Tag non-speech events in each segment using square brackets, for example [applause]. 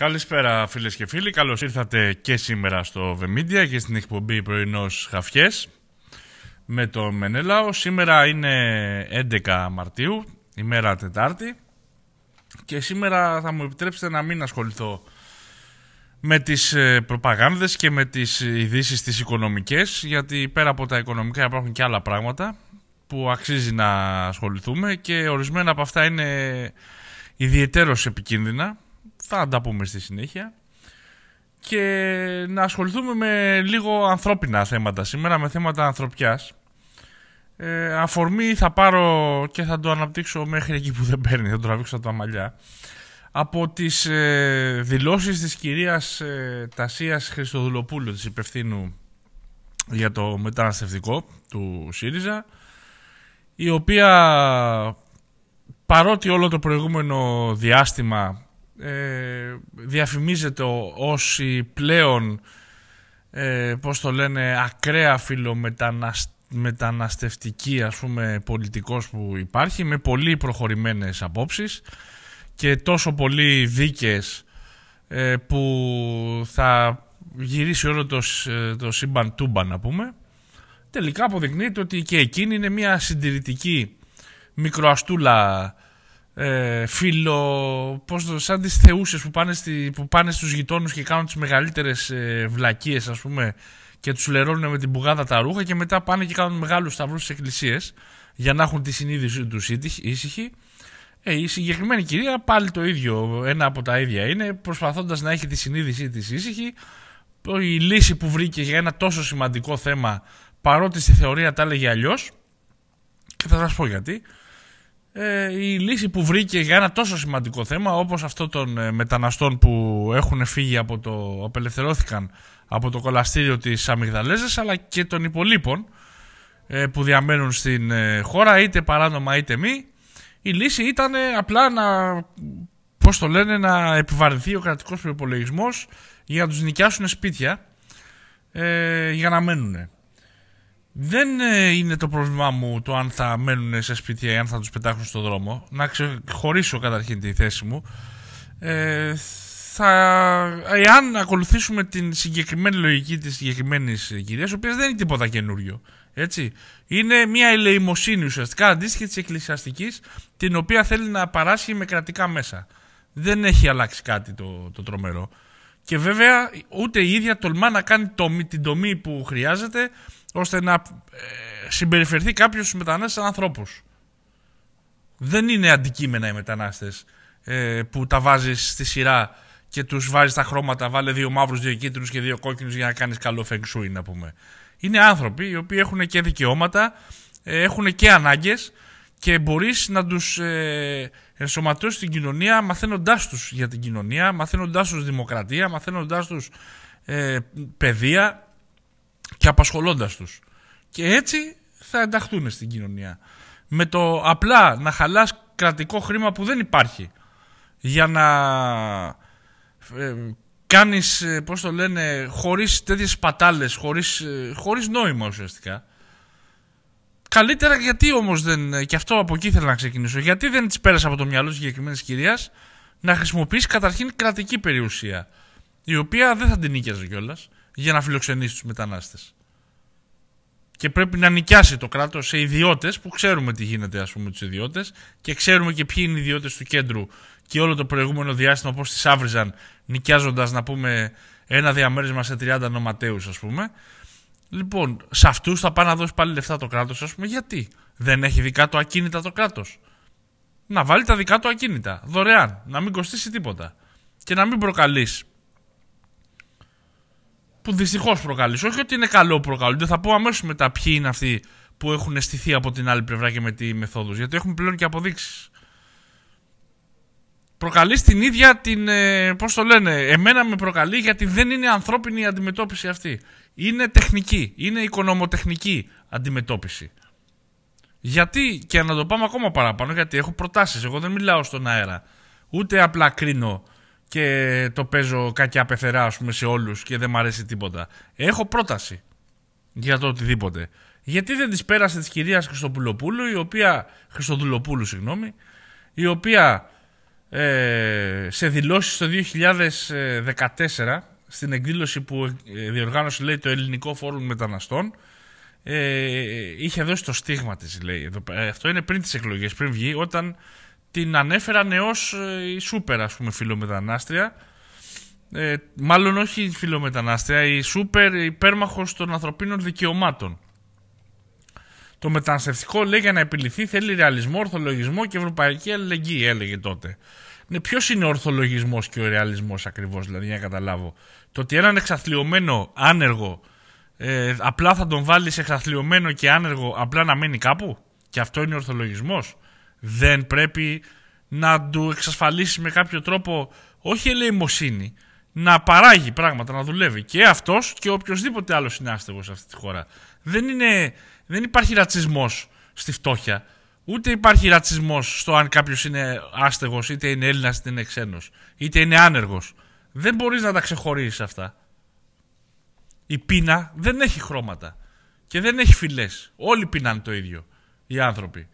Καλησπέρα φίλες και φίλοι, καλώς ήρθατε και σήμερα στο Βεμίντια και στην εκπομπή πρωινός Χαφιές με τον Μενέλαο. Σήμερα είναι 11 Μαρτίου, ημέρα Τετάρτη και σήμερα θα μου επιτρέψετε να μην ασχοληθώ με τις ε, προπαγάνδες και με τις ειδήσεις τις οικονομικές γιατί πέρα από τα οικονομικά υπάρχουν και άλλα πράγματα που αξίζει να ασχοληθούμε και ορισμένα από αυτά είναι ιδιαίτερως επικίνδυνα θα τα πούμε στη συνέχεια. Και να ασχοληθούμε με λίγο ανθρώπινα θέματα σήμερα, με θέματα ανθρωπιάς. Ε, αφορμή θα πάρω και θα το αναπτύξω μέχρι εκεί που δεν παίρνει, θα το τραβήξω από τα μαλλιά. Από τις ε, δηλώσεις της κυρίας ε, Τασίας Χριστοδουλοπούλου, της υπευθύνου για το μεταναστευτικό του ΣΥΡΙΖΑ, η οποία παρότι όλο το προηγούμενο διάστημα ε, διαφημίζεται ως πλέον ε, πώς το λένε ακραία φιλομεταναστή μεταναστευτική ας πούμε πολιτικός που υπάρχει με πολύ προχωρημένες απόψεις και τόσο πολύ δίκες ε, που θα γυρίσει όλο το, ε, το σύμπαν τούμπα να πούμε τελικά αποδεικνύεται ότι και εκείνη είναι μια συντηρητική μικροαστούλα ε, φίλο, πώς σαν τις θεούσες που πάνε, στη, που πάνε στους γειτόνους και κάνουν τις μεγαλύτερες ε, βλακίες ας πούμε και τους λερώνουν με την πουγάδα τα ρούχα και μετά πάνε και κάνουν μεγάλους σταυρούς στις εκκλησίες για να έχουν τη συνείδηση τους ήσυχη. Ε, η συγκεκριμένη κυρία πάλι το ίδιο, ένα από τα ίδια είναι, προσπαθώντας να έχει τη συνείδησή της ήσυχη, η λύση που βρήκε για ένα τόσο σημαντικό θέμα παρότι στη θεωρία τα έλεγε αλλιώς. και θα σας πω γιατί, ε, η λύση που βρήκε για ένα τόσο σημαντικό θέμα όπως αυτό των ε, μεταναστών που έχουν φύγει από το, απελευθερώθηκαν από το κολαστήριο της Αμυγδαλέζας αλλά και των υπολείπων ε, που διαμένουν στην χώρα είτε παράνομα είτε μη η λύση ήταν απλά να πώς το λένε να επιβαρυνθεί ο κρατικός προπολογισμό για να τους νοικιάσουν σπίτια για να μένουν. Δεν ε, είναι το πρόβλημά μου το αν θα μένουν σε σπίτια ή αν θα τους πετάξουν στον δρόμο. Να ξεχωρίσω καταρχήν τη θέση μου. Ε, θα, εάν ακολουθήσουμε την συγκεκριμένη λογική της συγκεκριμένης κυρίας, ο οποία δεν είναι τίποτα καινούριο. Έτσι. Είναι μια ελεημοσύνη ουσιαστικά αντίστοιχη της εκκλησιαστικής, την οποία θέλει να παράσχει με κρατικά μέσα. Δεν έχει αλλάξει κάτι το, το τρομερό. Και βέβαια ούτε η ίδια τολμά να κάνει το, την τομή που χρειάζεται ώστε να ε, συμπεριφερθεί κάποιος στους μετανάστες σαν ανθρώπους. Δεν είναι αντικείμενα οι μετανάστες ε, που τα βάζεις στη σειρά και τους βάζεις τα χρώματα, βάλε δύο μαύρους, δύο κίτρινους και δύο κόκκινους για να κάνεις καλό feng shui να πούμε. Είναι άνθρωποι οι οποίοι έχουν και δικαιώματα, ε, έχουν και ανάγκες και μπορείς να τους ε, στην κοινωνία μαθαίνοντάς τους για την κοινωνία, μαθαίνοντάς τους δημοκρατία, μαθαίνοντάς τους ε, παιδεία, και απασχολώντας τους. Και έτσι θα ενταχθούν στην κοινωνία. Με το απλά να χαλάς κρατικό χρήμα που δεν υπάρχει για να ε, κάνεις, ε, πώς το λένε, χωρίς τέτοιες πατάλες, χωρίς, ε, χωρίς νόημα ουσιαστικά. Καλύτερα γιατί όμως δεν, ε, και αυτό από εκεί θέλω να ξεκινήσω, γιατί δεν τις πέρασε από το μυαλό της συγκεκριμένης κυρίας να χρησιμοποιήσει καταρχήν κρατική περιουσία, η οποία δεν θα την νίκιαζε κιόλας για να φιλοξενήσει τους μετανάστες. Και πρέπει να νοικιάσει το κράτος σε ιδιώτες που ξέρουμε τι γίνεται ας πούμε τους ιδιώτες και ξέρουμε και ποιοι είναι οι ιδιώτες του κέντρου και όλο το προηγούμενο διάστημα πώς τις άβριζαν νοικιάζοντας να πούμε ένα διαμέρισμα σε 30 νοματέους ας πούμε. Λοιπόν, σε αυτούς θα πάει να δώσει πάλι λεφτά το κράτος, ας πούμε, γιατί δεν έχει δικά του ακίνητα το κράτος. Να βάλει τα δικά του ακίνητα δωρεάν, να μην κοστίσει τίποτα και να μην προκαλείς που δυστυχώς προκαλεί. Όχι ότι είναι καλό που προκαλούνται, θα πω αμέσως μετά ποιοι είναι αυτοί που έχουν στηθεί από την άλλη πλευρά και με τι μεθόδους. Γιατί έχουν πλέον και αποδείξεις. Προκαλεί την ίδια την. Ε, Πώς το λένε, Εμένα με προκαλεί γιατί δεν είναι ανθρώπινη η αντιμετώπιση αυτή. Είναι τεχνική. Είναι οικονομοτεχνική αντιμετώπιση. Γιατί, και να το πάμε ακόμα παραπάνω, γιατί έχω προτάσεις. Εγώ δεν μιλάω στον αέρα. Ούτε απλά κρίνω και το παίζω κακιά πεθερά ας πούμε, σε όλους και δεν μ' αρέσει τίποτα. Έχω πρόταση για το οτιδήποτε. Γιατί δεν της πέρασε της κυρίας Χριστοπουλοπούλου, η οποία, Χριστοδουλοπούλου συγγνώμη, η οποία ε, σε δηλώσεις το 2014 στην εκδήλωση που ε, διοργάνωσε λέει το Ελληνικό Φόρουμ Μεταναστών ε, είχε δώσει το στίγμα της λέει. Ε, αυτό είναι πριν τις εκλογές, πριν βγει, όταν την ανέφεραν ως ε, η σούπερ ας πούμε φιλομετανάστρια ε, μάλλον όχι φιλομετανάστρια, η σούπερ υπέρμαχος των ανθρωπίνων δικαιωμάτων. Το μεταναστευτικό λέει για να επιληθεί θέλει ρεαλισμό, ορθολογισμό και ευρωπαϊκή αλληλεγγύη έλεγε τότε. Ναι, Ποιος είναι ο ορθολογισμός και ο ρεαλισμός, ακριβώς, δηλαδή για να καταλάβω. Το ότι έναν εξαθλειωμένο άνεργο ε, απλά θα τον βάλεις εξαθλειωμένο και άνεργο απλά να μένει κάπου και αυτό είναι ο ορθολογισμός δεν πρέπει να του εξασφαλίσει με κάποιο τρόπο όχι ελεημοσύνη, να παράγει πράγματα, να δουλεύει. Και αυτός και οποιοδήποτε άλλος είναι άστεγος σε αυτή τη χώρα. Δεν, είναι, δεν υπάρχει ρατσισμός στη φτώχεια. Ούτε υπάρχει ρατσισμός στο αν κάποιος είναι άστεγος, είτε είναι Έλληνας, είτε είναι ξένος, είτε είναι άνεργος. Δεν μπορείς να τα ξεχωρίσεις αυτά. Η πείνα δεν έχει χρώματα και δεν έχει φυλές. Όλοι πεινάνε το ίδιο οι άνθρωποι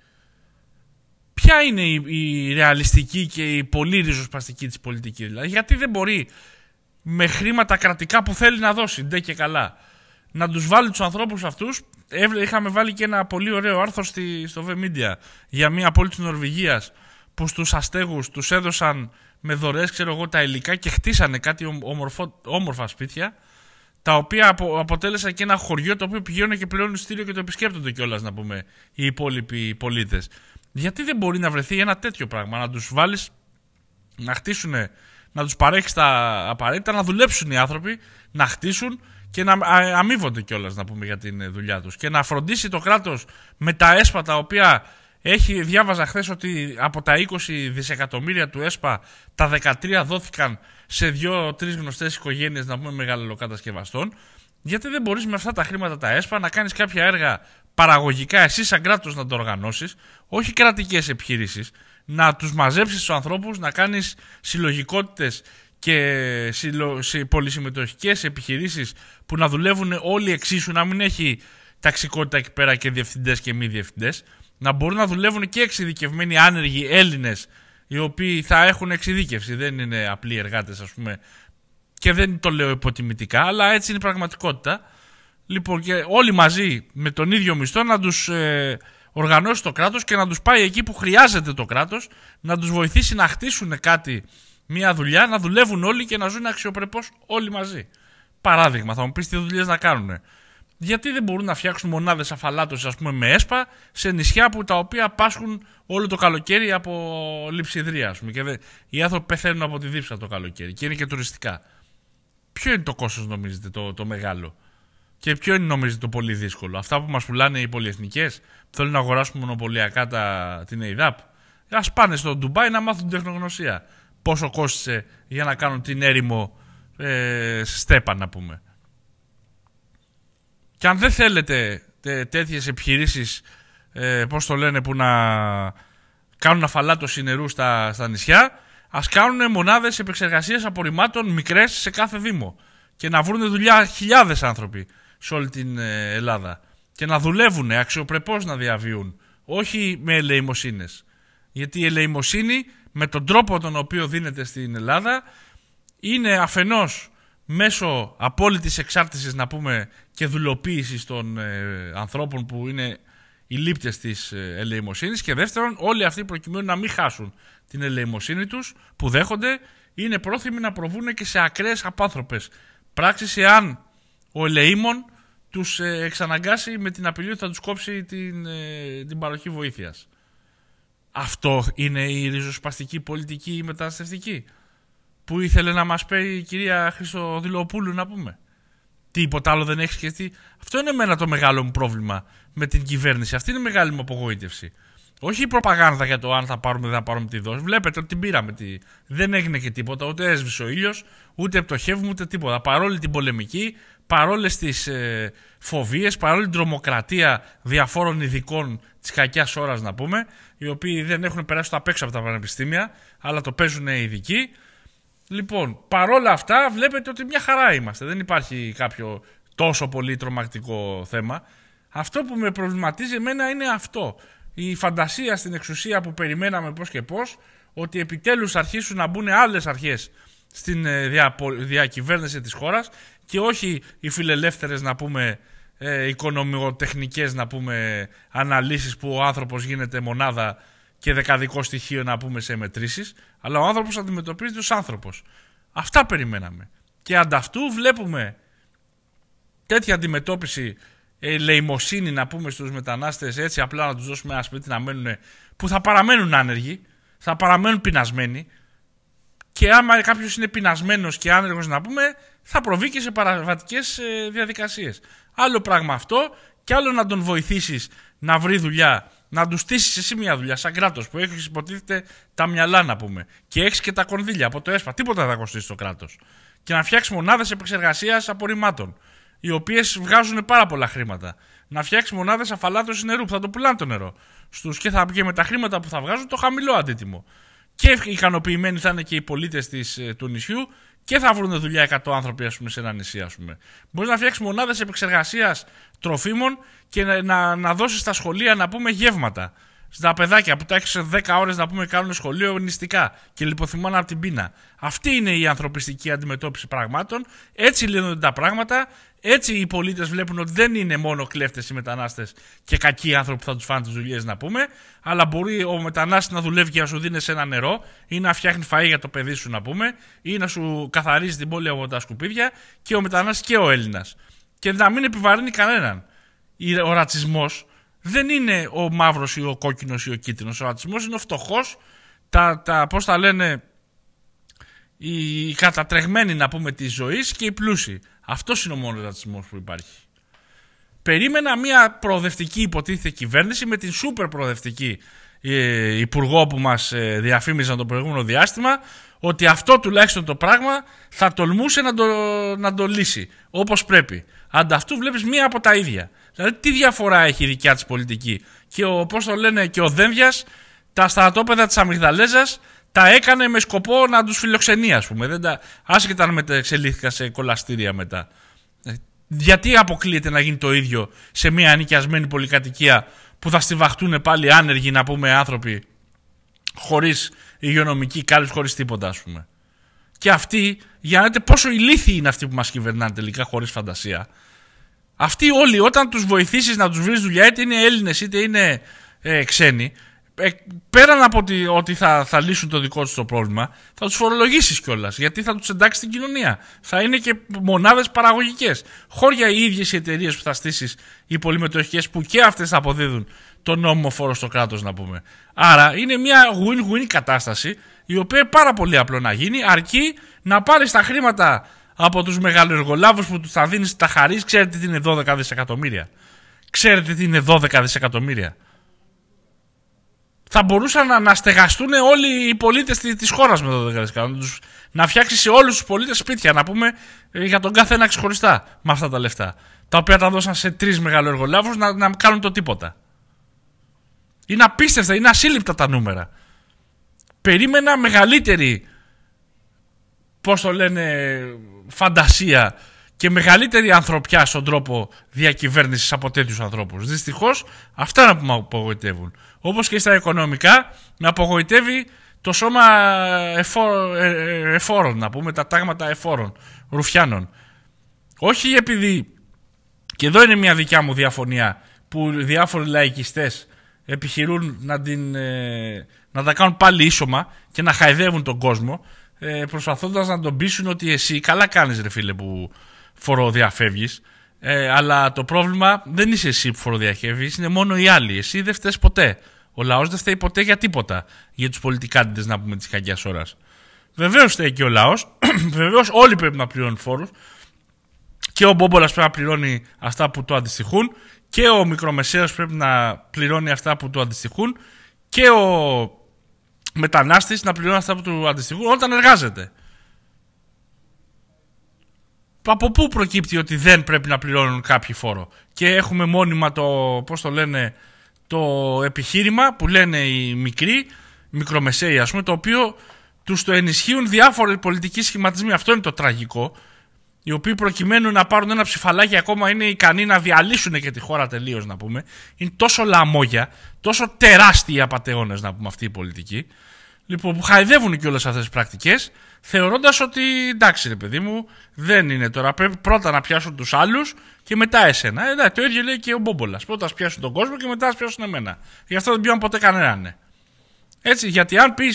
ποια είναι η, ρεαλιστική και η πολύ ριζοσπαστική της πολιτική. Δηλαδή, γιατί δεν μπορεί με χρήματα κρατικά που θέλει να δώσει, ντε και καλά, να τους βάλει τους ανθρώπους αυτούς. Είχαμε βάλει και ένα πολύ ωραίο άρθρο στη, στο V-Media για μια πόλη της Νορβηγίας που στους αστέγους τους έδωσαν με δωρές, ξέρω εγώ τα υλικά και χτίσανε κάτι ομορφο, όμορφα σπίτια τα οποία αποτέλεσαν και ένα χωριό το οποίο πηγαίνουν και πλέον στήριο και το επισκέπτονται κιόλας να πούμε οι υπόλοιποι πολίτες γιατί δεν μπορεί να βρεθεί ένα τέτοιο πράγμα, να τους βάλεις να χτίσουν, να τους παρέχεις τα απαραίτητα, να δουλέψουν οι άνθρωποι, να χτίσουν και να αμείβονται κιόλας να πούμε για την δουλειά τους και να φροντίσει το κράτος με τα έσπα τα οποία έχει, διάβαζα χθες ότι από τα 20 δισεκατομμύρια του ΕΣΠΑ τα 13 δόθηκαν σε δύο-τρει γνωστές οικογένειες, να πούμε, μεγαλοκατασκευαστών. Γιατί δεν μπορείς με αυτά τα χρήματα τα ΕΣΠΑ να κάνεις κάποια έργα παραγωγικά εσύ σαν κράτος να το οργανώσεις, όχι κρατικές επιχειρήσεις, να τους μαζέψεις τους ανθρώπους, να κάνεις συλλογικότητες και σε πολυσυμμετοχικές επιχειρήσεις που να δουλεύουν όλοι εξίσου, να μην έχει ταξικότητα εκεί πέρα και διευθυντές και μη διευθυντές, να μπορούν να δουλεύουν και εξειδικευμένοι άνεργοι Έλληνες, οι οποίοι θα έχουν εξειδίκευση, δεν είναι απλοί εργάτες, ας πούμε. Και δεν το λέω υποτιμητικά, αλλά έτσι είναι η πραγματικότητα. Λοιπόν, και όλοι μαζί με τον ίδιο μισθό να τους ε, οργανώσει το κράτος και να τους πάει εκεί που χρειάζεται το κράτος, να τους βοηθήσει να χτίσουν κάτι, μια δουλειά, να δουλεύουν όλοι και να ζουν αξιοπρεπώς όλοι μαζί. Παράδειγμα, θα μου πεις τι δουλειές να κάνουν. Γιατί δεν μπορούν να φτιάξουν μονάδες αφαλάτωσης, ας πούμε, με ΕΣΠΑ σε νησιά που τα οποία πάσχουν όλο το καλοκαίρι από λειψιδρία, ας πούμε. Και δε, οι άνθρωποι πεθαίνουν από τη δίψα το καλοκαίρι και είναι και τουριστικά. Ποιο είναι το κόστος, νομίζετε, το, το μεγάλο και ποιο είναι νομίζετε το πολύ δύσκολο, αυτά που μας πουλάνε οι πολυεθνικές, που θέλουν να αγοράσουν μονοπωλιακά τα, την ΕΙΔΑΠ. Ας πάνε στο Ντουμπάι να μάθουν τεχνογνωσία. Πόσο κόστησε για να κάνουν την έρημο ε, στέπα, να πούμε. Και αν δεν θέλετε τέ, τέτοιες επιχειρήσεις, ε, πώς το λένε, που να κάνουν αφαλάτωση νερού στα, στα νησιά, ας κάνουν μονάδες επεξεργασίας απορριμμάτων μικρές σε κάθε Δήμο. Και να βρουν δουλειά χιλιάδες άνθρωποι σε όλη την ε, Ελλάδα. Και να δουλεύουν αξιοπρεπώς να διαβιούν. Όχι με ελεημοσύνες. Γιατί η ελεημοσύνη με τον τρόπο τον οποίο δίνεται στην Ελλάδα είναι αφενός μέσω απόλυτης εξάρτησης να πούμε και δουλοποίησης των ε, ανθρώπων που είναι οι λήπτες της ε, ελεημοσύνης και δεύτερον όλοι αυτοί προκειμένου να μην χάσουν την ελεημοσύνη τους που δέχονται είναι πρόθυμοι να προβούν και σε ακραίες απάνθρωπες πράξεις εάν ο Ελεήμων τους ε, εξαναγκάσει με την απειλή ότι θα τους κόψει την, ε, την παροχή βοήθειας. Αυτό είναι η ριζοσπαστική πολιτική ή μεταναστευτική που ήθελε να μας πει η κυρία Χρυστοδηλοπούλου να πούμε. Τίποτα άλλο δεν έχεις σκεφτεί. Αυτό είναι εμένα το μεγάλο μου πρόβλημα με την κυβέρνηση. Αυτή είναι η μεγάλη μου απογοήτευση. Όχι η προπαγάνδα για το αν θα πάρουμε ή δεν θα πάρουμε τη δόση. Βλέπετε ότι την πήραμε. Τη... Δεν έγινε και τίποτα. Ούτε έσβησε ο ήλιος, ούτε πτωχεύουμε, ούτε τίποτα. Παρόλη την πολεμική, Παρόλες τις ε, φοβίες, παρόλη την τρομοκρατία διαφόρων ειδικών της κακιάς ώρας, να πούμε, οι οποίοι δεν έχουν περάσει το απέξω από τα πανεπιστήμια, αλλά το παίζουν ειδικοί. Λοιπόν, παρόλα αυτά βλέπετε ότι μια χαρά είμαστε, δεν υπάρχει κάποιο τόσο πολύ τρομακτικό θέμα. Αυτό που με προβληματίζει εμένα είναι αυτό. Η φαντασία στην εξουσία που περιμέναμε πώς και πώς, ότι επιτέλους αρχίσουν να μπουν άλλες αρχές στην ε, διακυβέρνηση της χώρας και όχι οι φιλελεύθερες να πούμε ε, οικονομιοτεχνικές να πούμε αναλύσεις που ο άνθρωπος γίνεται μονάδα και δεκαδικό στοιχείο να πούμε σε μετρήσεις αλλά ο άνθρωπος αντιμετωπίζεται ως άνθρωπος. Αυτά περιμέναμε. Και ανταυτού βλέπουμε τέτοια αντιμετώπιση ελεημοσύνη να πούμε στους μετανάστες έτσι απλά να τους δώσουμε ένα σπίτι να μένουν που θα παραμένουν άνεργοι, θα παραμένουν πεινασμένοι και άμα κάποιος είναι πεινασμένος και άνεργος, να πούμε, θα προβεί και σε παραβατικές ε, διαδικασίες. Άλλο πράγμα αυτό, και άλλο να τον βοηθήσεις να βρει δουλειά, να του στήσεις εσύ μια δουλειά, σαν κράτος που έχεις υποτίθεται τα μυαλά, να πούμε, και έχεις και τα κονδύλια από το ΕΣΠΑ. Τίποτα δεν θα κοστίσει το κράτος. Και να φτιάξεις μονάδες επεξεργασίας απορριμμάτων, οι οποίες βγάζουν πάρα πολλά χρήματα. Να φτιάξεις μονάδες αφαλάτωσης νερού που θα το πουλάνε το νερό. στους και και με τα χρήματα που θα βγάζουν το χαμηλό αντίτιμο και ικανοποιημένοι θα είναι και οι πολίτες ε, του νησιού και θα βρουν δουλειά 100 άνθρωποι ας πούμε, σε ένα νησί. Μπορείς να φτιάξεις μονάδες επεξεργασίας τροφίμων και να, να, να δώσεις στα σχολεία να πούμε γεύματα στα παιδάκια που τα έχεις 10 ώρες να πούμε κάνουν σχολείο νηστικά και λιποθυμάνε από την πείνα. Αυτή είναι η ανθρωπιστική αντιμετώπιση πραγμάτων. Έτσι λύνονται τα πράγματα. Έτσι οι πολίτες βλέπουν ότι δεν είναι μόνο κλέφτες οι μετανάστες και κακοί άνθρωποι που θα τους φάνε τις δουλειές να πούμε, αλλά μπορεί ο μετανάστης να δουλεύει και να σου δίνει ένα νερό ή να φτιάχνει φαΐ για το παιδί σου να πούμε ή να σου καθαρίζει την πόλη από τα σκουπίδια και ο μετανάστης και ο Έλληνας. Και να μην επιβαρύνει κανέναν. Ο ρατσισμός δεν είναι ο μαύρος ή ο κόκκινος ή ο κίτρινος. Ο ρατσισμός είναι ο φτωχός, τα, τα, πώς τα λένε, οι κατατρεγμένοι να πούμε της ζωής και οι πλούσιοι. Αυτός είναι ο μόνος ρατσισμό που υπάρχει. Περίμενα μια προοδευτική υποτίθεται κυβέρνηση με την σούπερ προοδευτική ε, υπουργό που μας ε, διαφήμιζαν το προηγούμενο διάστημα ότι αυτό τουλάχιστον το πράγμα θα τολμούσε να το, να λύσει όπως πρέπει. Ανταυτού βλέπεις μία από τα ίδια. Δηλαδή, τι διαφορά έχει η δικιά της πολιτική. Και όπω το λένε, και ο δένδια, τα στρατόπεδα της Αμυρδαλέζα τα έκανε με σκοπό να τους φιλοξενεί, ας πούμε. Δεν τα... Άσχετα αν μεταξελίχθηκαν σε κολαστήρια μετά. Ε, γιατί αποκλείεται να γίνει το ίδιο σε μια ανοικιασμένη πολυκατοικία που θα στηβαχτούν πάλι άνεργοι, να πούμε, άνθρωποι χωρίς υγειονομική κάλυψη, χωρίς τίποτα, ας πούμε. Και αυτοί, για να δείτε πόσο ηλίθιοι είναι αυτοί που μας κυβερνάνε τελικά χωρίς φαντασία, αυτοί όλοι όταν τους βοηθήσεις να τους βρεις δουλειά είτε είναι Έλληνες είτε είναι ε, ξένοι ε, πέραν από ότι θα, θα λύσουν το δικό τους το πρόβλημα θα τους φορολογήσεις κιόλας, γιατί θα τους εντάξει στην κοινωνία. Θα είναι και μονάδες παραγωγικές. Χώρια οι ίδιες οι εταιρείες που θα στήσεις οι πολυμετοχικές, που και αυτές θα αποδίδουν τον νόμιμο φόρο στο κράτος να πούμε. Άρα είναι μια win-win κατάσταση η οποία πάρα πολύ απλό να γίνει αρκεί να πάρεις τα χρήματα από τους μεγάλοεργολάβου που τους θα δίνεις τα χαρίς, ξέρετε τι είναι 12 δισεκατομμύρια. Ξέρετε τι είναι 12 δισεκατομμύρια. Θα μπορούσαν να, να στεγαστούν όλοι οι πολίτες τη χώρας με 12 δισεκατομμύρια. Να φτιάξει σε όλους τους πολίτες σπίτια, να πούμε ε, για τον κάθε ένα ξεχωριστά με αυτά τα λεφτά. Τα οποία τα δώσαν σε τρεις μεγαλοεργολάβους να, να κάνουν το τίποτα. Είναι απίστευτα, είναι ασύλληπτα τα νούμερα. Περίμενα μεγαλύτερη, πώς το λένε, φαντασία και μεγαλύτερη ανθρωπιά στον τρόπο διακυβέρνησης από τέτοιους ανθρώπους. Δυστυχώς αυτά είναι που με απογοητεύουν. Όπως και στα οικονομικά, με απογοητεύει το σώμα ε, ε, εφόρων, να πούμε, τα τάγματα εφόρων, ρουφιάνων. Όχι επειδή. Και εδώ είναι μια δικιά μου διαφωνία που διάφοροι λαϊκιστές επιχειρούν να, την, ε, να τα κάνουν πάλι ίσωμα και να χαϊδεύουν τον κόσμο ε, προσπαθώντας να τον πείσουν ότι εσύ καλά κάνεις ρε φίλε που φοροδιαφεύγεις ε, αλλά το πρόβλημα δεν είσαι εσύ που φοροδιαφεύγεις, είναι μόνο οι άλλοι. Εσύ δεν φταίει ποτέ. Ο λαός δεν φταίει ποτέ για τίποτα. Για τους πολιτικάντες, να πούμε, της κακιά ώρας. Βεβαίως φταίει και ο λαός. [clears throat] Βεβαίως όλοι πρέπει να πληρώνουν φόρους. Και ο Μπόμπολας πρέπει να πληρώνει αυτά που του αντιστοιχούν. Και ο μικρομεσαίος πρέπει να πληρώνει αυτά που του αντιστοιχούν. Και ο μετανάστης να πληρώνει αυτά που του αντιστοιχούν όταν εργάζεται. Από πού προκύπτει ότι δεν πρέπει να πληρώνουν κάποιοι φόρο και έχουμε μόνιμα το, πώς το λένε, το επιχείρημα που λένε οι μικροί, μικρομεσαίοι ας πούμε, το οποίο τους το ενισχύουν διάφοροι πολιτικοί σχηματισμοί. Αυτό είναι το τραγικό. Οι οποίοι προκειμένου να πάρουν ένα ψηφαλάκι ακόμα είναι ικανοί να διαλύσουν και τη χώρα τελείως, να πούμε. Είναι τόσο λαμόγια, τόσο τεράστιοι απαταιώνες, να πούμε, αυτή η πολιτική. Λοιπόν, που χαϊδεύουν και όλε αυτές τις πρακτικές, θεωρώντας ότι εντάξει, ρε παιδί μου, δεν είναι τώρα. Πρέπει πρώτα να πιάσουν τους άλλους και μετά εσένα. Ε, εντάξει, το ίδιο λέει και ο Μπόμπολας. Πρώτα πιάσουν τον κόσμο και μετά πιάσουν εμένα. Γι' αυτό δεν πιάνουν ποτέ κανέναν. Ναι. Έτσι, γιατί αν πεις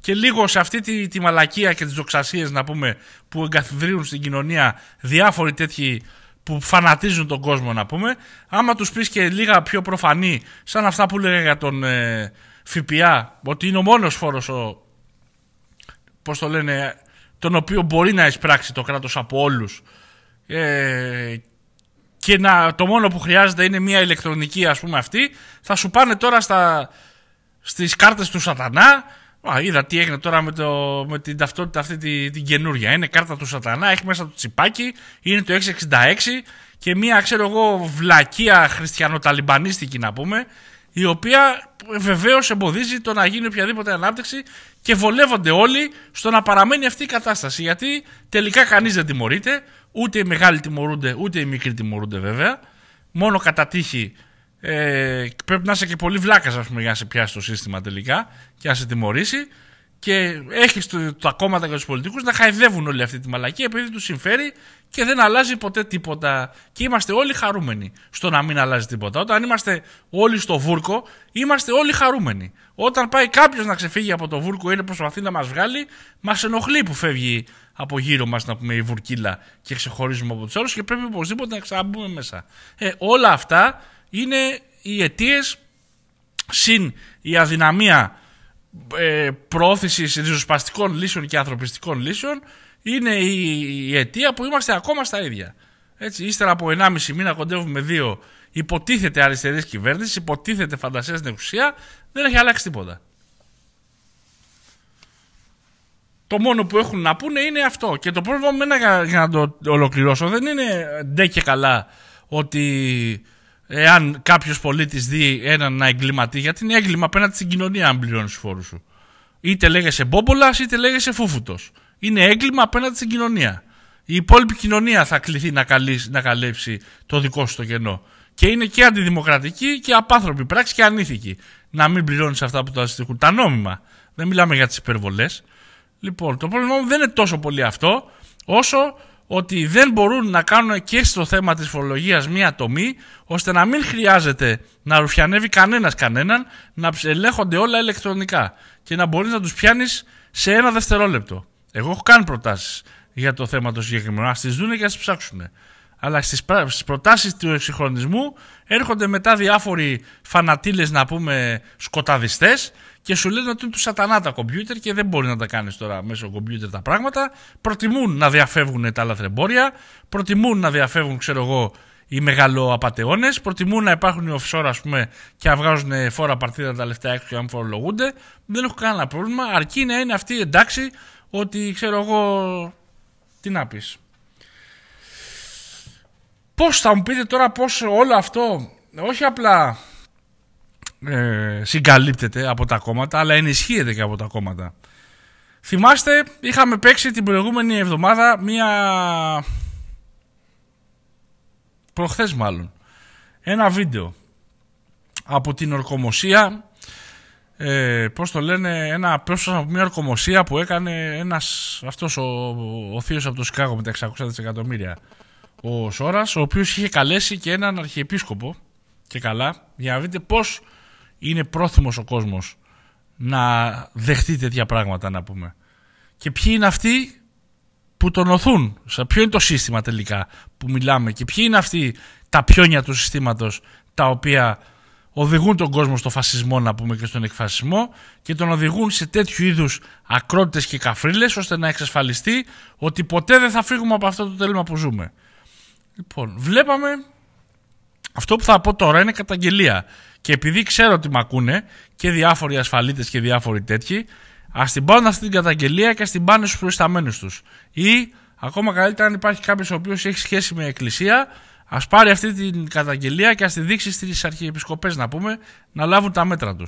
και λίγο σε αυτή τη, τη μαλακία και τις δοξασίες, να πούμε, που εγκαθιδρύουν στην κοινωνία διάφοροι τέτοιοι που φανατίζουν τον κόσμο, να πούμε, άμα τους πεις και λίγα πιο προφανή, σαν αυτά που λέγα για τον. Ε, ΦΠΑ, ότι είναι ο μόνος φόρος ο, πώς το λένε, τον οποίο μπορεί να εισπράξει το κράτος από όλους ε, και να, το μόνο που χρειάζεται είναι μια ηλεκτρονική ας πούμε αυτή, θα σου πάνε τώρα στα, στις κάρτες του σατανά Α, είδα τι έγινε τώρα με, το, με την ταυτότητα αυτή την, την καινούρια. Είναι κάρτα του σατανά, έχει μέσα το τσιπάκι, είναι το 666 και μια ξέρω εγώ βλακεία χριστιανοταλιμπανίστικη να πούμε η οποία ε, βεβαίως εμποδίζει το να γίνει οποιαδήποτε ανάπτυξη και βολεύονται όλοι στο να παραμένει αυτή η κατάσταση. Γιατί τελικά κανείς δεν τιμωρείται, ούτε οι μεγάλοι τιμωρούνται, ούτε οι μικροί τιμωρούνται βέβαια. Μόνο κατά τύχη ε, πρέπει να είσαι και πολύ βλάκας, ας πούμε, για να σε πιάσει το σύστημα τελικά και να σε τιμωρήσει και έχεις τα κόμματα και τους πολιτικούς να χαϊδεύουν όλη αυτή τη μαλακή επειδή τους συμφέρει και δεν αλλάζει ποτέ τίποτα. Και είμαστε όλοι χαρούμενοι στο να μην αλλάζει τίποτα. Όταν είμαστε όλοι στο βούρκο, είμαστε όλοι χαρούμενοι. Όταν πάει κάποιος να ξεφύγει από το βούρκο ή να προσπαθεί να μας βγάλει, μας ενοχλεί που φεύγει από γύρω μας, να πούμε, η βουρκίλα και ξεχωρίζουμε από τους άλλους και πρέπει οπωσδήποτε να ξαναμπούμε μέσα. Ε, όλα αυτά είναι οι αιτίες συν η αδυναμία ε, ριζοσπαστικών λύσεων και ανθρωπιστικών λύσεων είναι η, αιτία που είμαστε ακόμα στα ίδια. Έτσι, ύστερα από 1,5 μήνα κοντεύουμε δύο υποτίθεται αριστερή κυβέρνηση, υποτίθεται φαντασίας στην εξουσία, δεν έχει αλλάξει τίποτα. Το μόνο που έχουν να πούνε είναι αυτό. Και το πρόβλημα με για να το ολοκληρώσω. Δεν είναι ντε και καλά ότι εάν κάποιος πολίτης δει έναν να εγκληματεί, γιατί είναι έγκλημα απέναντι στην κοινωνία αν πληρώνεις τους φόρους σου. Είτε λέγεσαι μπόμπολας, είτε λέγεσαι φούφουτος. Είναι έγκλημα απέναντι στην κοινωνία. Η υπόλοιπη κοινωνία θα κληθεί να, καλύψει, να το δικό σου το κενό. Και είναι και αντιδημοκρατική και απάνθρωπη πράξη και ανήθικη. Να μην πληρώνεις αυτά που το αστυχούν. Τα νόμιμα. Δεν μιλάμε για τις υπερβολές. Λοιπόν, το πρόβλημά δεν είναι τόσο πολύ αυτό, όσο ότι δεν μπορούν να κάνουν και στο θέμα της φορολογίας μία τομή, ώστε να μην χρειάζεται να ρουφιανεύει κανένας κανέναν, να ελέγχονται όλα ηλεκτρονικά και να μπορείς να τους πιάνεις σε ένα δευτερόλεπτο. Εγώ έχω κάνει προτάσεις για το θέμα το συγκεκριμένο, ας τις δούνε και ας τις ψάξουν. Αλλά στις, στις προτάσεις του εξυγχρονισμού έρχονται μετά διάφοροι φανατήλες να πούμε σκοταδιστές και σου λένε ότι είναι του σατανά τα κομπιούτερ και δεν μπορεί να τα κάνεις τώρα μέσω κομπιούτερ τα πράγματα. Προτιμούν να διαφεύγουν τα λαθρεμπόρια, προτιμούν να διαφεύγουν, ξέρω εγώ, οι μεγαλοαπαταιώνε, προτιμούν να υπάρχουν οι offshore, ας πούμε, και να βγάζουν φόρα παρτίδα τα λεφτά έξω και να φορολογούνται. Δεν έχω κανένα πρόβλημα, αρκεί να είναι αυτοί εντάξει ότι ξέρω εγώ. Τι να πεις. Πώς θα μου πείτε τώρα πώς όλο αυτό όχι απλά ε, συγκαλύπτεται από τα κόμματα, αλλά ενισχύεται και από τα κόμματα. Θυμάστε, είχαμε παίξει την προηγούμενη εβδομάδα μία... προχθές μάλλον, ένα βίντεο από την ορκομοσία, ε, πώς το λένε, ένα πρόσωπο από μια ορκομοσία που έκανε ένας, αυτός ο, ο από το Σικάγο με τα 600 δισεκατομμύρια, ο Σόρας, ο οποίος είχε καλέσει και έναν αρχιεπίσκοπο, και καλά, για να δείτε πώς είναι πρόθυμος ο κόσμος να δεχτεί τέτοια πράγματα να πούμε. Και ποιοι είναι αυτοί που τον οθούν, σε ποιο είναι το σύστημα τελικά που μιλάμε και ποιοι είναι αυτοί τα πιόνια του συστήματος τα οποία οδηγούν τον κόσμο στο φασισμό να πούμε και στον εκφασισμό και τον οδηγούν σε τέτοιου είδους ακρότητες και καφρίλες ώστε να εξασφαλιστεί ότι ποτέ δεν θα φύγουμε από αυτό το τέλμα που ζούμε. Λοιπόν, βλέπαμε αυτό που θα πω τώρα είναι καταγγελία και επειδή ξέρω ότι με ακούνε και διάφοροι ασφαλίτες και διάφοροι τέτοιοι, ας την πάρουν αυτή την καταγγελία και ας την πάνε στους προϊσταμένους τους. Ή ακόμα καλύτερα, αν υπάρχει κάποιος ο οποίος έχει σχέση με εκκλησία, ας πάρει αυτή την καταγγελία και ας τη δείξει στις αρχιεπισκοπές, να πούμε, να λάβουν τα μέτρα τους.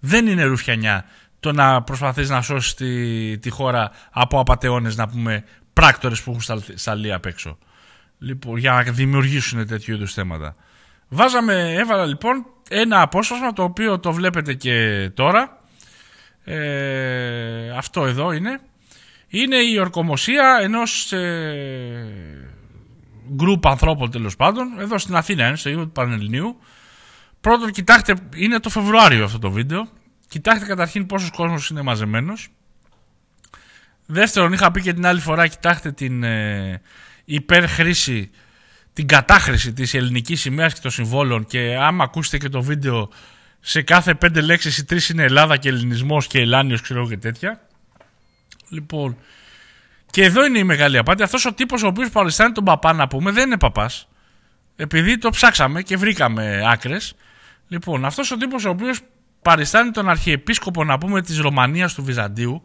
Δεν είναι ρουφιανιά το να προσπαθείς να σώσεις τη, τη χώρα από απαταιώνες, να πούμε, πράκτορες που έχουν σταλεί απ' έξω. Λοιπόν, για να δημιουργήσουν τέτοιου είδους θέματα. Βάζαμε, έβαλα λοιπόν ένα απόσπασμα το οποίο το βλέπετε και τώρα. Ε, αυτό εδώ είναι. Είναι η ορκομοσία ενός ε, γκρουπ ανθρώπων τέλος πάντων. Εδώ στην Αθήνα είναι, στο ίδιο του Πανελληνίου. Πρώτον κοιτάξτε, είναι το Φεβρουάριο αυτό το βίντεο. Κοιτάξτε καταρχήν πόσος κόσμος είναι μαζεμένος. Δεύτερον, είχα πει και την άλλη φορά, κοιτάξτε την ε, υπερχρήση την κατάχρηση της ελληνικής σημαίας και των συμβόλων και άμα ακούσετε και το βίντεο σε κάθε πέντε λέξεις οι τρεις είναι Ελλάδα και ελληνισμός και Ελλάνιος ξέρω και τέτοια. Λοιπόν, και εδώ είναι η μεγάλη απάτη. Αυτός ο τύπος ο οποίος παριστάνει τον παπά να πούμε δεν είναι παπάς. Επειδή το ψάξαμε και βρήκαμε άκρες. Λοιπόν, αυτός ο τύπος ο οποίος παριστάνει τον αρχιεπίσκοπο να πούμε της Ρωμανίας του Βυζαντίου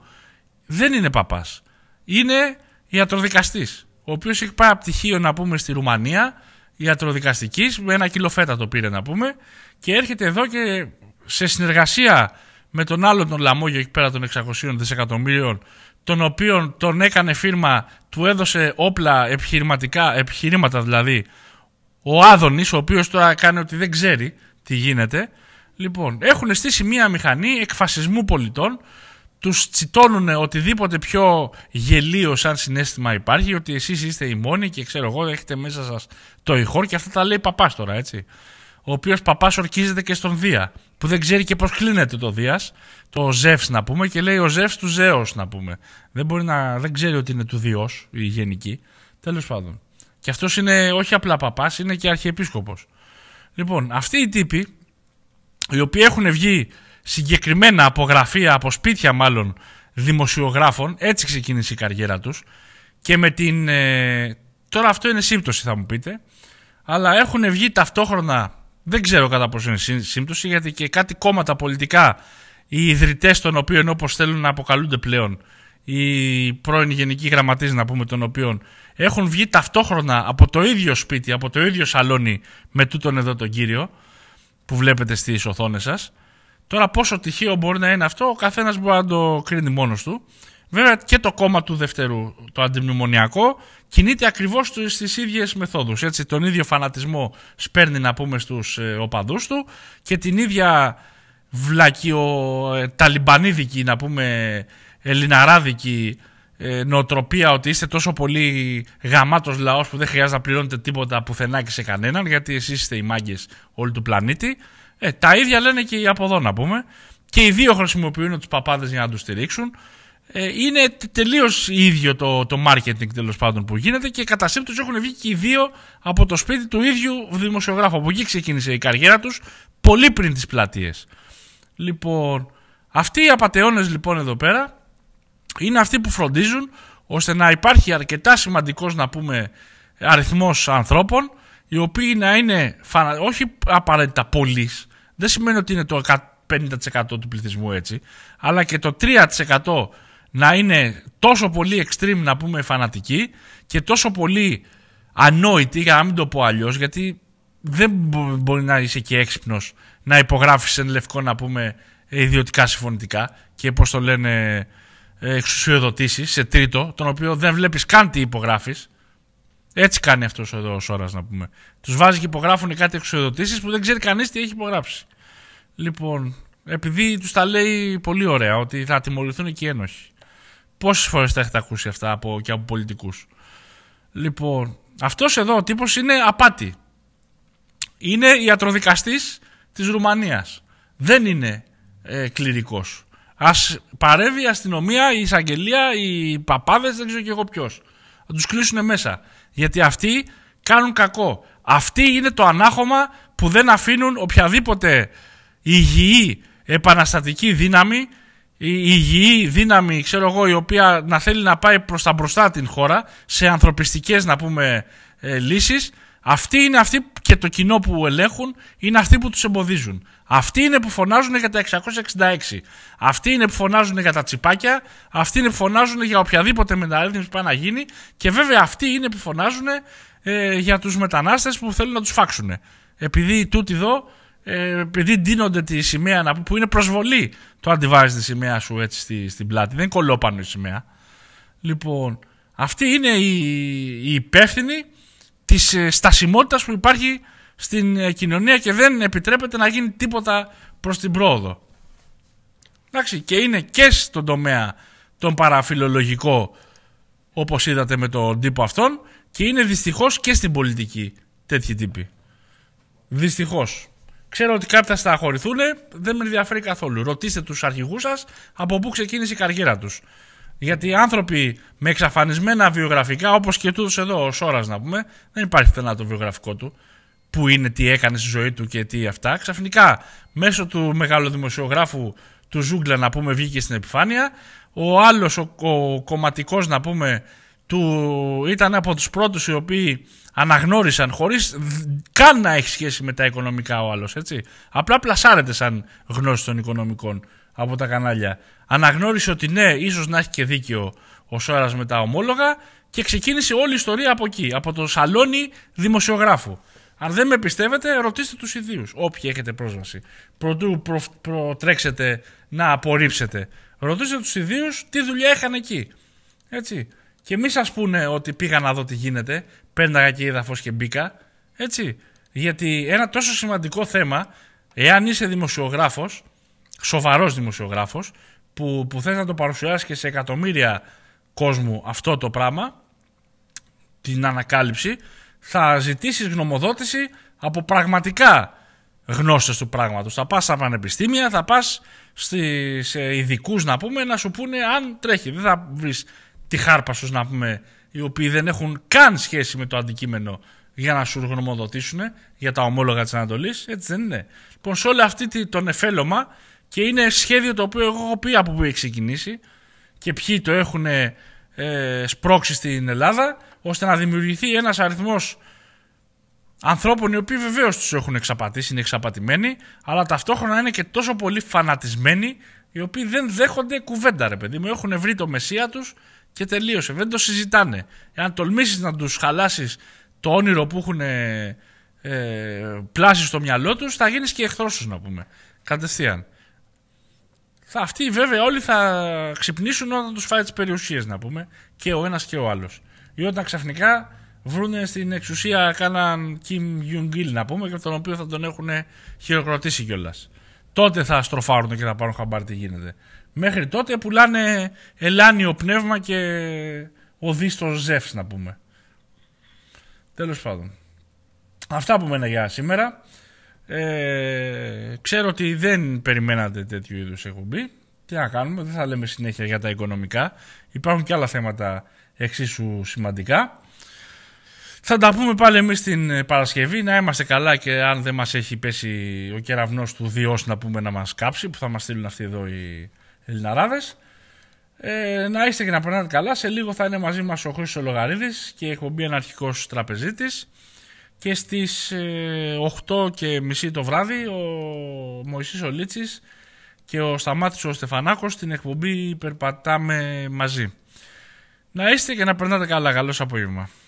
δεν είναι παπάς. Είναι ιατροδικαστής ο οποίος έχει πάει από πτυχίο, να πούμε, στη Ρουμανία, ιατροδικαστικής, με ένα κιλό φέτα το πήρε, να πούμε, και έρχεται εδώ και σε συνεργασία με τον άλλο τον Λαμόγιο εκεί πέρα των 600 δισεκατομμύριων, τον οποίο τον έκανε φίρμα, του έδωσε όπλα επιχειρηματικά, επιχειρήματα δηλαδή, ο Άδωνης, ο οποίος τώρα κάνει ότι δεν ξέρει τι γίνεται. Λοιπόν, έχουν στήσει μία μηχανή εκφασισμού πολιτών, τους τσιτώνουν οτιδήποτε πιο γελίο σαν συνέστημα υπάρχει, ότι εσείς είστε οι μόνοι και ξέρω εγώ έχετε μέσα σας το ηχόρ και αυτά τα λέει παπάς τώρα έτσι. Ο οποίος παπάς ορκίζεται και στον Δία, που δεν ξέρει και πώς κλείνεται το Δίας, το Ζεύς να πούμε και λέει ο Ζεύς του Ζέος να πούμε. Δεν, μπορεί να, δεν ξέρει ότι είναι του Διός η γενική, τέλος πάντων. Και αυτός είναι όχι απλά παπάς, είναι και αρχιεπίσκοπος. Λοιπόν, αυτοί οι τύποι, οι οποίοι έχουν βγει συγκεκριμένα από γραφεία, από σπίτια μάλλον δημοσιογράφων. Έτσι ξεκίνησε η καριέρα τους. Και με την... Ε, τώρα αυτό είναι σύμπτωση θα μου πείτε. Αλλά έχουν βγει ταυτόχρονα, δεν ξέρω κατά πόσο είναι σύμπτωση, γιατί και κάτι κόμματα πολιτικά, οι ιδρυτές των οποίων όπως θέλουν να αποκαλούνται πλέον, οι πρώην γενικοί γραμματείς να πούμε των οποίων έχουν βγει ταυτόχρονα από το ίδιο σπίτι, από το ίδιο σαλόνι με τούτον εδώ τον κύριο που βλέπετε στις οθόνες σας Τώρα πόσο τυχαίο μπορεί να είναι αυτό, ο καθένας μπορεί να το κρίνει μόνος του. Βέβαια και το κόμμα του δεύτερου, το αντιμνημονιακό, κινείται ακριβώς στις ίδιες μεθόδους. Έτσι, τον ίδιο φανατισμό σπέρνει να πούμε στους οπαδού ε, οπαδούς του και την ίδια βλακιο-ταλιμπανίδικη, ε, να πούμε, ελληναράδικη νοτροπία ε, νοοτροπία ότι είστε τόσο πολύ γαμάτος λαός που δεν χρειάζεται να πληρώνετε τίποτα πουθενά και σε κανέναν γιατί εσείς είστε οι μάγκες όλου του πλανήτη ε, τα ίδια λένε και οι από εδώ να πούμε. Και οι δύο χρησιμοποιούν τους παπάδες για να τους στηρίξουν. Ε, είναι τελείως ίδιο το, το marketing τέλος πάντων που γίνεται και κατά σύμπτωση έχουν βγει και οι δύο από το σπίτι του ίδιου δημοσιογράφου. Από εκεί ξεκίνησε η καριέρα τους πολύ πριν τις πλατείες. Λοιπόν, αυτοί οι απαταιώνες λοιπόν εδώ πέρα είναι αυτοί που φροντίζουν ώστε να υπάρχει αρκετά σημαντικός να πούμε αριθμός ανθρώπων οι οποίοι να είναι φανα... όχι απαραίτητα πολλοί, δεν σημαίνει ότι είναι το 50% του πληθυσμού έτσι, αλλά και το 3% να είναι τόσο πολύ extreme να πούμε φανατικοί και τόσο πολύ ανόητοι, για να μην το πω αλλιώς, γιατί δεν μπορεί να είσαι και έξυπνος να υπογράφεις σε λευκό να πούμε ιδιωτικά συμφωνητικά και πώς το λένε εξουσιοδοτήσεις σε τρίτο, τον οποίο δεν βλέπεις καν τι υπογράφεις. Έτσι κάνει αυτός εδώ ο Σόρας, να πούμε. Τους βάζει και υπογράφουν κάτι εξοδοτήσει που δεν ξέρει κανείς τι έχει υπογράψει. Λοιπόν, επειδή τους τα λέει πολύ ωραία ότι θα τιμωρηθούν και οι ένοχοι. Πόσες φορές τα έχετε ακούσει αυτά από, και από πολιτικούς. Λοιπόν, αυτός εδώ ο τύπος είναι απάτη. Είναι ιατροδικαστής της Ρουμανίας. Δεν είναι ε, κληρικός. Ας παρεύει η αστυνομία, η εισαγγελία, οι παπάδες, δεν ξέρω και εγώ ποιος. Θα τους κλείσουν μέσα. Γιατί αυτοί κάνουν κακό. Αυτοί είναι το ανάχωμα που δεν αφήνουν οποιαδήποτε υγιή επαναστατική δύναμη, η υγιή δύναμη, ξέρω εγώ, η οποία να θέλει να πάει προς τα μπροστά την χώρα, σε ανθρωπιστικές, να πούμε, ε, λύσεις, αυτοί είναι αυτοί και το κοινό που ελέγχουν είναι αυτοί που τους εμποδίζουν. Αυτοί είναι που φωνάζουν για τα 666. Αυτοί είναι που φωνάζουν για τα τσιπάκια. Αυτοί είναι που φωνάζουν για οποιαδήποτε μεταρρύθμιση που πάει να γίνει. Και βέβαια αυτοί είναι που φωνάζουν ε, για τους μετανάστες που θέλουν να τους φάξουν. Επειδή τούτοι εδώ, ε, επειδή ντύνονται τη σημαία να, που είναι προσβολή το αν τη σημαία σου έτσι στη, στην πλάτη. Δεν κολό πάνω η σημαία. Λοιπόν, αυτοί είναι οι, οι υπεύθυνοι της ε, στασιμότητας που υπάρχει στην ε, κοινωνία και δεν επιτρέπεται να γίνει τίποτα προς την πρόοδο. Εντάξει, και είναι και στον τομέα τον παραφιλολογικό όπως είδατε με τον τύπο αυτόν και είναι δυστυχώς και στην πολιτική τέτοιοι τύποι. Δυστυχώς. Ξέρω ότι κάποια θα χωριθούν, δεν με ενδιαφέρει καθόλου. Ρωτήστε τους αρχηγούς σας από πού ξεκίνησε η καριέρα τους. Γιατί οι άνθρωποι με εξαφανισμένα βιογραφικά, όπως και τούτος εδώ, ο Σόρας να πούμε, δεν υπάρχει πουθενά το βιογραφικό του. Που είναι, τι έκανε στη ζωή του και τι αυτά. Ξαφνικά, μέσω του μεγάλου δημοσιογράφου του Ζούγκλα, να πούμε, βγήκε στην επιφάνεια. Ο άλλος, ο, ο κομματικός, να πούμε, του, ήταν από τους πρώτους οι οποίοι αναγνώρισαν χωρίς καν να έχει σχέση με τα οικονομικά ο άλλος, έτσι. Απλά πλασάρεται σαν γνώση των οικονομικών από τα κανάλια. Αναγνώρισε ότι ναι, ίσως να έχει και δίκιο ο Σόρας με τα ομόλογα και ξεκίνησε όλη η ιστορία από εκεί, από το σαλόνι δημοσιογράφου. Αν δεν με πιστεύετε, ρωτήστε τους ιδίους, όποιοι έχετε πρόσβαση. Προτού προτρέξετε να απορρίψετε. Ρωτήστε τους ιδίους τι δουλειά είχαν εκεί. Έτσι. Και μη σας πούνε ότι πήγα να δω τι γίνεται, πέρναγα και είδα φως και μπήκα. Έτσι. Γιατί ένα τόσο σημαντικό θέμα, εάν είσαι δημοσιογράφος, σοβαρός δημοσιογράφος που, που θες να το παρουσιάσεις και σε εκατομμύρια κόσμου αυτό το πράγμα, την ανακάλυψη, θα ζητήσεις γνωμοδότηση από πραγματικά γνώστες του πράγματος. Θα πας στα πανεπιστήμια, θα πας στις σε ειδικούς να πούμε να σου πούνε αν τρέχει. Δεν θα βρεις τη χάρπα σου να πούμε οι οποίοι δεν έχουν καν σχέση με το αντικείμενο για να σου γνωμοδοτήσουν για τα ομόλογα της Ανατολής, έτσι δεν είναι. Λοιπόν, σε όλο αυτό το εφέλωμα και είναι σχέδιο το οποίο εγώ έχω πει από που έχει ξεκινήσει και ποιοι το έχουν ε, σπρώξει στην Ελλάδα, ώστε να δημιουργηθεί ένας αριθμός ανθρώπων οι οποίοι βεβαίως τους έχουν εξαπατήσει, είναι εξαπατημένοι, αλλά ταυτόχρονα είναι και τόσο πολύ φανατισμένοι, οι οποίοι δεν δέχονται κουβέντα, ρε παιδί μου. Έχουν βρει το μεσία τους και τελείωσε. Δεν το συζητάνε. Εάν τολμήσεις να τους χαλάσεις το όνειρο που έχουν ε, πλάσει στο μυαλό τους, θα γίνεις και εχθρός να πούμε. Κατευθείαν. Θα, αυτοί βέβαια όλοι θα ξυπνήσουν όταν τους φάει τις περιουσίες, να πούμε, και ο ένας και ο άλλος. Ή όταν ξαφνικά βρούνε στην εξουσία κάναν Kim jong να πούμε, και τον οποίο θα τον έχουν χειροκροτήσει κιόλας. Τότε θα στροφάρουν και θα πάρουν χαμπάρι τι γίνεται. Μέχρι τότε πουλάνε ελάνιο πνεύμα και δίστο ζεύς να πούμε. Τέλος πάντων. Αυτά από μένα για σήμερα. Ε, ξέρω ότι δεν περιμένατε τέτοιου είδους εκπομπή. Τι να κάνουμε, δεν θα λέμε συνέχεια για τα οικονομικά. Υπάρχουν και άλλα θέματα εξίσου σημαντικά. Θα τα πούμε πάλι εμείς την ε, Παρασκευή, να είμαστε καλά και αν δεν μας έχει πέσει ο κεραυνός του διός να πούμε να μας κάψει, που θα μας στείλουν αυτοί εδώ οι Ελληναράδες. Ε, να είστε και να περνάτε καλά. Σε λίγο θα είναι μαζί μας ο Χρήστος Λογαρίδης και η εκπομπή Αναρχικός Τραπεζίτης και στις 8 ε, και το βράδυ ο Μωυσής Ολίτσης και ο Σταμάτης ο Στεφανάκος στην εκπομπή «Περπατάμε μαζί». Να είστε και να περνάτε καλά. Καλώς απόγευμα.